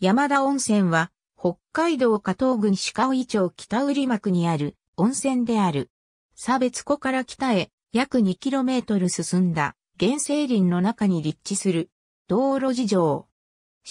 山田温泉は、北海道加東郡鹿尾町北売幕にある温泉である。差別湖から北へ約 2km 進んだ原生林の中に立地する道路事情。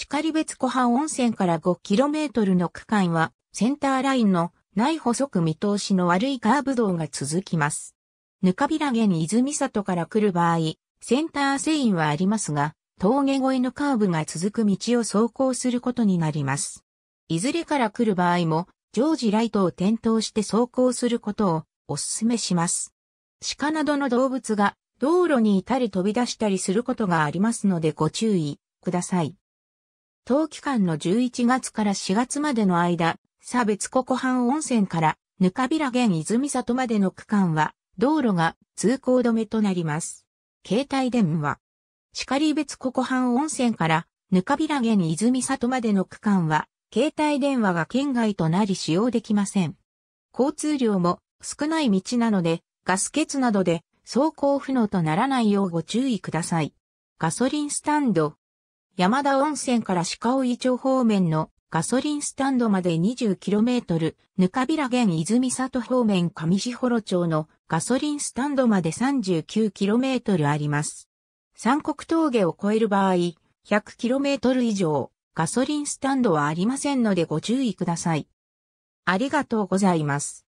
鹿別湖畔温泉から 5km の区間はセンターラインのない細く見通しの悪いカーブ道が続きます。ぬかびらげに泉里から来る場合、センターセインはありますが、峠越えのカーブが続く道を走行することになります。いずれから来る場合も、常時ライトを点灯して走行することをお勧めします。鹿などの動物が道路にいたり飛び出したりすることがありますのでご注意ください。冬期間の11月から4月までの間、差別湖湖畔温泉からぬかびら現泉里までの区間は道路が通行止めとなります。携帯電話然別ここ半温泉からぬかびら源泉里までの区間は、携帯電話が圏外となり使用できません。交通量も少ない道なので、ガス欠などで走行不能とならないようご注意ください。ガソリンスタンド。山田温泉から鹿追町方面のガソリンスタンドまで 20km、ぬかびらん泉里方面上士幌町のガソリンスタンドまで 39km あります。三国峠を越える場合、100km 以上、ガソリンスタンドはありませんのでご注意ください。ありがとうございます。